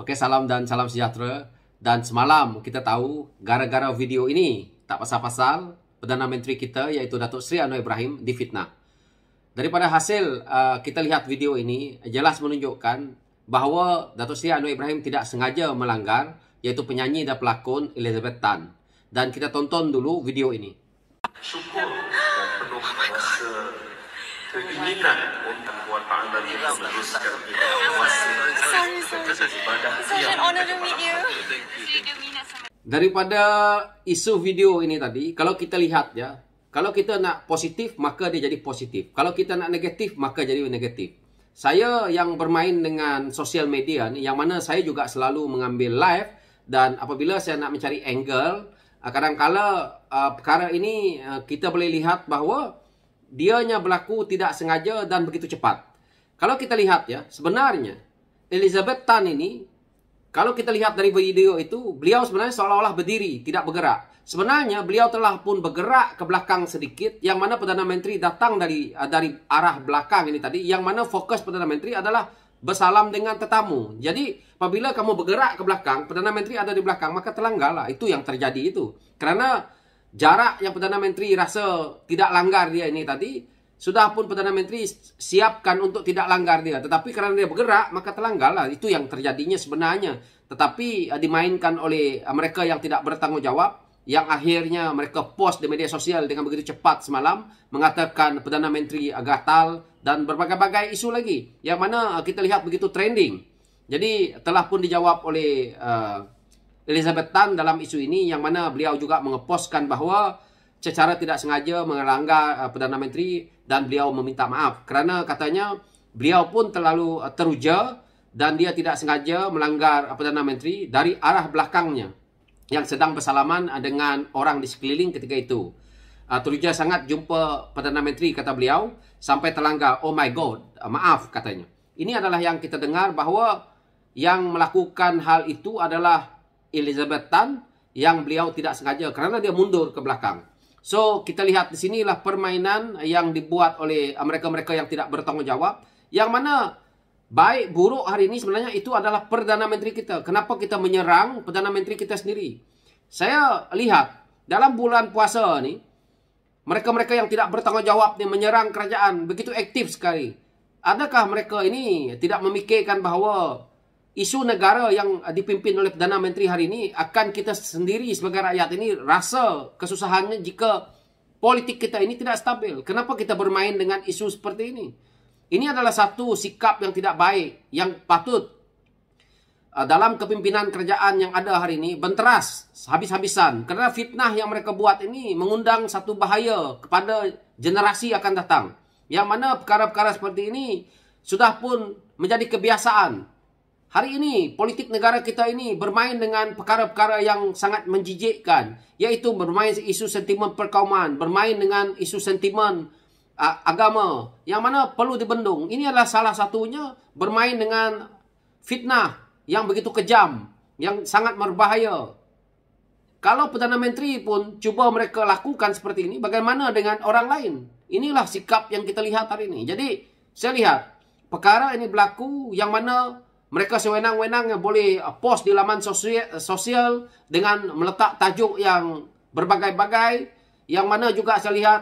Okey, salam dan salam sejahtera. Dan semalam kita tahu gara-gara video ini tak pasal-pasal Perdana Menteri kita iaitu Datuk Seri Anwar Ibrahim difitnah. Daripada hasil uh, kita lihat video ini jelas menunjukkan bahawa Datuk Seri Anwar Ibrahim tidak sengaja melanggar iaitu penyanyi dan pelakon Elizabeth Tan. Dan kita tonton dulu video ini. Syukur keinginan untuk buat ta'ala dia meneruskan Daripada isu video ini tadi, kalau kita lihat ya, kalau kita nak positif, maka dia jadi positif. Kalau kita nak negatif, maka jadi negatif. Saya yang bermain dengan sosial media ni, yang mana saya juga selalu mengambil live dan apabila saya nak mencari angle, kadang-kala uh, perkara ini uh, kita boleh lihat bahawa dianya berlaku tidak sengaja dan begitu cepat. Kalau kita lihat ya, sebenarnya Elizabeth Tan ini, kalau kita lihat dari video itu, beliau sebenarnya seolah-olah berdiri, tidak bergerak. Sebenarnya beliau telah pun bergerak ke belakang sedikit, yang mana Perdana Menteri datang dari eh, dari arah belakang ini tadi, yang mana fokus Perdana Menteri adalah bersalam dengan tetamu. Jadi, apabila kamu bergerak ke belakang, Perdana Menteri ada di belakang, maka telanggalah. Itu yang terjadi itu. kerana jarak yang Perdana Menteri rasa tidak langgar dia ini tadi sudah pun Perdana Menteri siapkan untuk tidak langgar dia tetapi kerana dia bergerak maka terlanggarlah itu yang terjadinya sebenarnya tetapi eh, dimainkan oleh eh, mereka yang tidak bertanggungjawab yang akhirnya mereka post di media sosial dengan begitu cepat semalam mengatakan Perdana Menteri uh, gatal dan berbagai-bagai isu lagi yang mana kita lihat begitu trending jadi telah pun dijawab oleh uh, Elizabeth Tan dalam isu ini yang mana beliau juga mengeposkan bahawa secara tidak sengaja melanggar uh, Perdana Menteri dan beliau meminta maaf kerana katanya beliau pun terlalu uh, teruja dan dia tidak sengaja melanggar uh, Perdana Menteri dari arah belakangnya yang sedang bersalaman dengan orang di sekeliling ketika itu. Teruja sangat jumpa Perdana Menteri kata beliau sampai terlanggar oh my god maaf katanya. Ini adalah yang kita dengar bahawa yang melakukan hal itu adalah Elizabeth Tan yang beliau tidak sengaja kerana dia mundur ke belakang. So, kita lihat di sinilah permainan yang dibuat oleh mereka-mereka yang tidak bertanggungjawab. Yang mana baik buruk hari ini sebenarnya itu adalah Perdana Menteri kita. Kenapa kita menyerang Perdana Menteri kita sendiri? Saya lihat dalam bulan puasa ni mereka-mereka yang tidak bertanggungjawab ni menyerang kerajaan begitu aktif sekali. Adakah mereka ini tidak memikirkan bahawa isu negara yang uh, dipimpin oleh Perdana Menteri hari ini akan kita sendiri sebagai rakyat ini rasa kesusahannya jika politik kita ini tidak stabil. Kenapa kita bermain dengan isu seperti ini? Ini adalah satu sikap yang tidak baik yang patut uh, dalam kepimpinan kerajaan yang ada hari ini benteras habis-habisan kerana fitnah yang mereka buat ini mengundang satu bahaya kepada generasi akan datang. Yang mana perkara-perkara seperti ini sudah pun menjadi kebiasaan Hari ini politik negara kita ini bermain dengan perkara-perkara yang sangat menjijikkan iaitu bermain isu sentimen perkauman, bermain dengan isu sentimen uh, agama yang mana perlu dibendung. Ini adalah salah satunya bermain dengan fitnah yang begitu kejam, yang sangat berbahaya. Kalau Perdana Menteri pun cuba mereka lakukan seperti ini, bagaimana dengan orang lain? Inilah sikap yang kita lihat hari ini. Jadi, saya lihat perkara ini berlaku yang mana mereka sewenang wenangnya boleh post di laman sosial dengan meletak tajuk yang berbagai-bagai. Yang mana juga saya lihat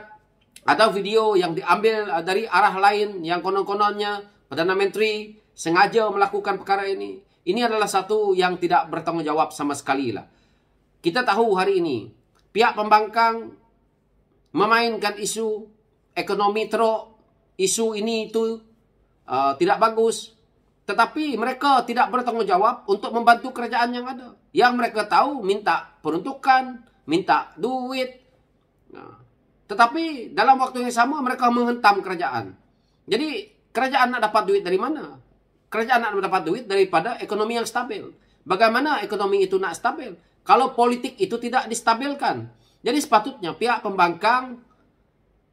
ada video yang diambil uh, dari arah lain yang konon-kononnya Perdana Menteri sengaja melakukan perkara ini. Ini adalah satu yang tidak bertanggungjawab sama sekali. Lah. Kita tahu hari ini pihak pembangkang memainkan isu ekonomi teruk, isu ini itu uh, Tidak bagus. Tetapi mereka tidak bertanggungjawab untuk membantu kerajaan yang ada. Yang mereka tahu minta peruntukan, minta duit. Tetapi dalam waktu yang sama mereka menghentam kerajaan. Jadi kerajaan nak dapat duit dari mana? Kerajaan nak dapat duit daripada ekonomi yang stabil. Bagaimana ekonomi itu nak stabil? Kalau politik itu tidak distabilkan. Jadi sepatutnya pihak pembangkang,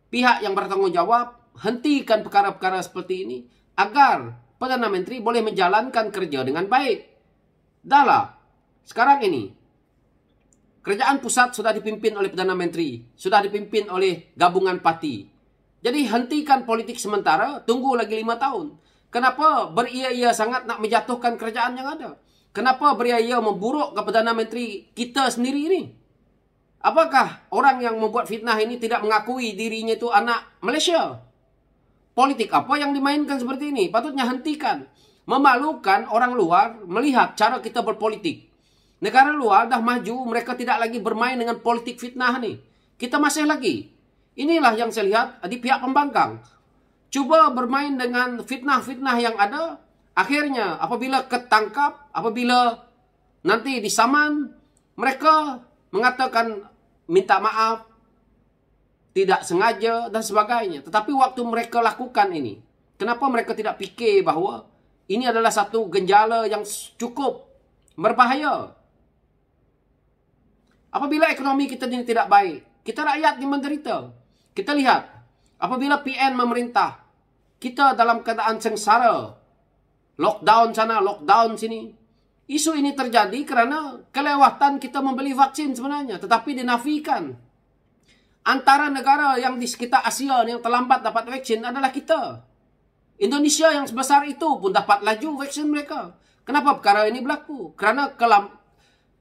pihak yang bertanggungjawab, hentikan perkara-perkara seperti ini agar Perdana Menteri boleh menjalankan kerja dengan baik. Dahlah, sekarang ini, kerjaan pusat sudah dipimpin oleh Perdana Menteri, sudah dipimpin oleh gabungan parti. Jadi hentikan politik sementara, tunggu lagi lima tahun. Kenapa beria-ia sangat nak menjatuhkan kerjaan yang ada? Kenapa beria-ia memburuk ke Perdana Menteri kita sendiri ini? Apakah orang yang membuat fitnah ini tidak mengakui dirinya itu anak Malaysia? Politik apa yang dimainkan seperti ini? Patutnya hentikan. Memalukan orang luar melihat cara kita berpolitik. Negara luar dah maju, mereka tidak lagi bermain dengan politik fitnah nih. Kita masih lagi. Inilah yang saya lihat di pihak pembangkang. Coba bermain dengan fitnah-fitnah yang ada. Akhirnya apabila ketangkap, apabila nanti disaman, mereka mengatakan minta maaf, tidak sengaja dan sebagainya. Tetapi waktu mereka lakukan ini, kenapa mereka tidak fikir bahawa ini adalah satu genjala yang cukup berbahaya? Apabila ekonomi kita ini tidak baik, kita rakyat ini menderita. Kita lihat, apabila PN memerintah, kita dalam keadaan sengsara, lockdown sana, lockdown sini, isu ini terjadi kerana kelewatan kita membeli vaksin sebenarnya, tetapi dinafikan antara negara yang di sekitar Asia yang terlambat dapat vaksin adalah kita. Indonesia yang sebesar itu pun dapat laju vaksin mereka. Kenapa perkara ini berlaku? Kerana kelam,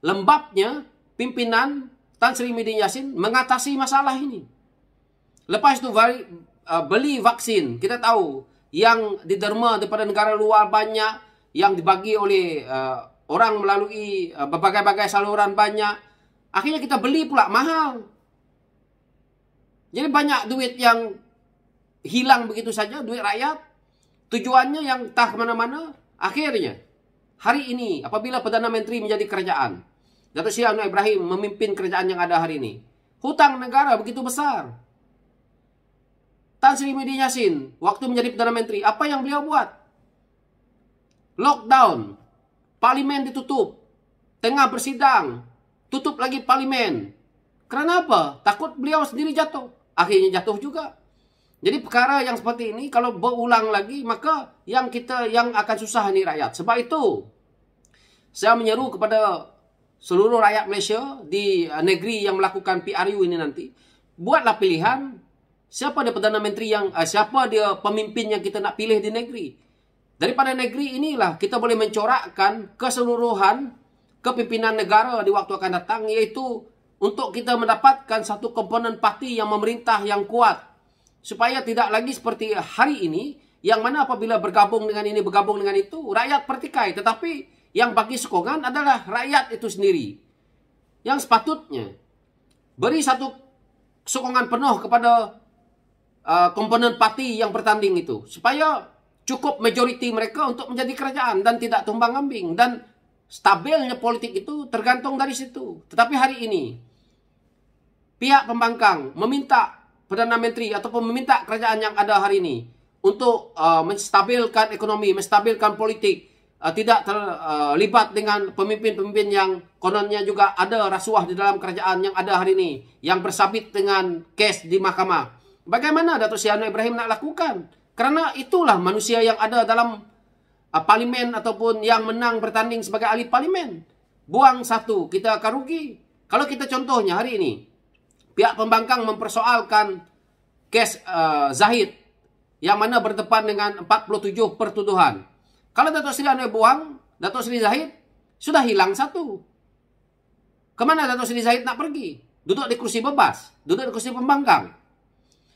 lembabnya pimpinan Tan Sri Medin Yassin mengatasi masalah ini. Lepas itu vari, uh, beli vaksin, kita tahu yang diderma daripada negara luar banyak, yang dibagi oleh uh, orang melalui uh, berbagai-bagai saluran banyak. Akhirnya kita beli pula mahal. Jadi banyak duit yang hilang begitu saja, duit rakyat. Tujuannya yang tak kemana-mana. Akhirnya, hari ini apabila Perdana Menteri menjadi kerajaan, Datuk Sri Anwar Ibrahim memimpin kerajaan yang ada hari ini. Hutang negara begitu besar. Tan Sri Muhyiddin Yassin, waktu menjadi Perdana Menteri, apa yang beliau buat? Lockdown, parlimen ditutup, tengah bersidang, tutup lagi parlimen. Kenapa? Takut beliau sendiri jatuh. akhirnya jatuh juga. Jadi perkara yang seperti ini kalau berulang lagi maka yang kita yang akan susah ni rakyat. Sebab itu saya menyeru kepada seluruh rakyat Malaysia di uh, negeri yang melakukan PRU ini nanti buatlah pilihan siapa dia perdana menteri yang uh, siapa dia pemimpin yang kita nak pilih di negeri. Daripada negeri inilah kita boleh mencorakkan keseluruhan kepimpinan negara di waktu akan datang iaitu untuk kita mendapatkan satu komponen parti yang memerintah yang kuat supaya tidak lagi seperti hari ini yang mana apabila bergabung dengan ini bergabung dengan itu rakyat pertikai tetapi yang bagi sokongan adalah rakyat itu sendiri yang sepatutnya beri satu sokongan penuh kepada uh, komponen parti yang bertanding itu supaya cukup majoriti mereka untuk menjadi kerajaan dan tidak tumbang-ambing dan stabilnya politik itu tergantung dari situ tetapi hari ini pihak pembangkang meminta Perdana Menteri ataupun meminta kerajaan yang ada hari ini untuk uh, menstabilkan ekonomi, menstabilkan politik, uh, tidak terlibat uh, dengan pemimpin-pemimpin yang kononnya juga ada rasuah di dalam kerajaan yang ada hari ini yang bersabit dengan kes di mahkamah. Bagaimana Datuk Sianu Ibrahim nak lakukan? Kerana itulah manusia yang ada dalam uh, parlimen ataupun yang menang bertanding sebagai ahli parlimen. Buang satu, kita akan rugi. Kalau kita contohnya hari ini, pihak pembangkang mempersoalkan kes uh, Zahid yang mana bertepat dengan 47 pertuduhan. Kalau Datuk Seri Anwar buang, Datuk Seri Zahid sudah hilang satu. Kemana Datuk Seri Zahid nak pergi? Duduk di kursi bebas, duduk di kursi pembangkang.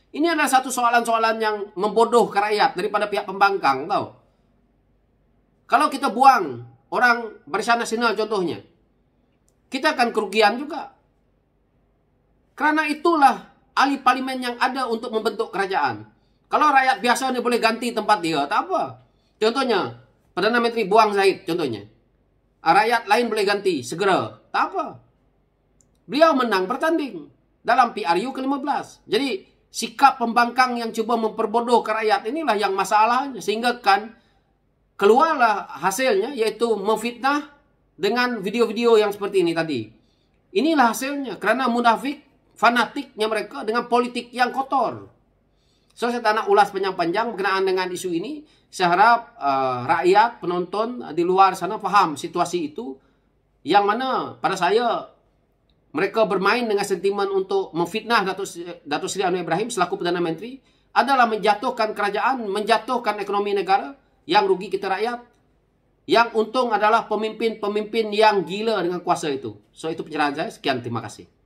Ini adalah satu soalan-soalan yang membodoh ke rakyat daripada pihak pembangkang. Tahu? Kalau kita buang orang Barisan Nasional contohnya, kita akan kerugian juga. Kerana itulah ahli parlimen yang ada untuk membentuk kerajaan. Kalau rakyat biasa ni boleh ganti tempat dia, tak apa. Contohnya, Perdana Menteri Buang Zahid, contohnya. Ah, rakyat lain boleh ganti, segera. Tak apa. Beliau menang bertanding dalam PRU ke-15. Jadi, sikap pembangkang yang cuba memperbodoh ke rakyat inilah yang masalahnya. Sehingga kan, keluarlah hasilnya, yaitu memfitnah dengan video-video yang seperti ini tadi. Inilah hasilnya. Kerana munafik fanatiknya mereka dengan politik yang kotor. So, saya tak nak ulas panjang-panjang berkenaan dengan isu ini. Saya harap uh, rakyat, penonton uh, di luar sana faham situasi itu. Yang mana pada saya, mereka bermain dengan sentimen untuk memfitnah Datuk Seri Anwar Ibrahim selaku Perdana Menteri adalah menjatuhkan kerajaan, menjatuhkan ekonomi negara yang rugi kita rakyat. Yang untung adalah pemimpin-pemimpin yang gila dengan kuasa itu. So, itu pencerahan saya. Sekian, terima kasih.